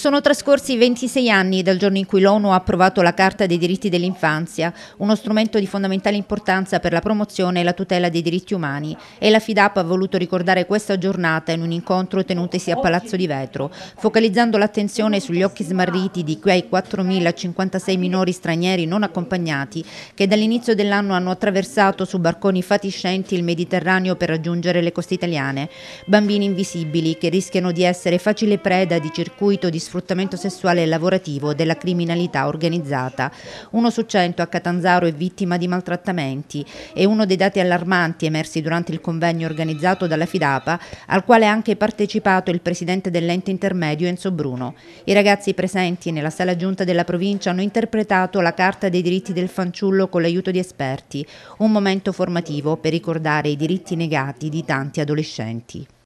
Sono trascorsi 26 anni dal giorno in cui l'ONU ha approvato la Carta dei diritti dell'infanzia, uno strumento di fondamentale importanza per la promozione e la tutela dei diritti umani e la FIDAP ha voluto ricordare questa giornata in un incontro tenutesi a Palazzo di Vetro, focalizzando l'attenzione sugli occhi smarriti di quei 4.056 minori stranieri non accompagnati che dall'inizio dell'anno hanno attraversato su barconi fatiscenti il Mediterraneo per raggiungere le coste italiane, bambini invisibili che rischiano di essere facile preda di circuito di sfruttamento sfruttamento sessuale e lavorativo della criminalità organizzata. Uno su cento a Catanzaro è vittima di maltrattamenti e uno dei dati allarmanti emersi durante il convegno organizzato dalla Fidapa, al quale ha anche partecipato il presidente dell'ente intermedio Enzo Bruno. I ragazzi presenti nella sala giunta della provincia hanno interpretato la Carta dei diritti del fanciullo con l'aiuto di esperti, un momento formativo per ricordare i diritti negati di tanti adolescenti.